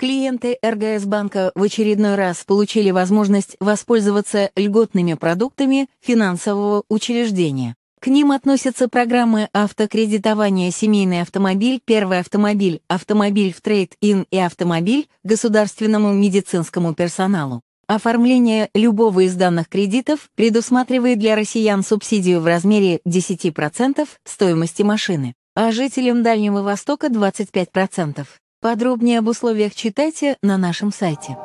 Клиенты РГС-банка в очередной раз получили возможность воспользоваться льготными продуктами финансового учреждения. К ним относятся программы автокредитования «Семейный автомобиль», «Первый автомобиль», «Автомобиль в трейд-ин» и «Автомобиль» государственному медицинскому персоналу. Оформление любого из данных кредитов предусматривает для россиян субсидию в размере 10% стоимости машины, а жителям Дальнего Востока 25%. Подробнее об условиях читайте на нашем сайте.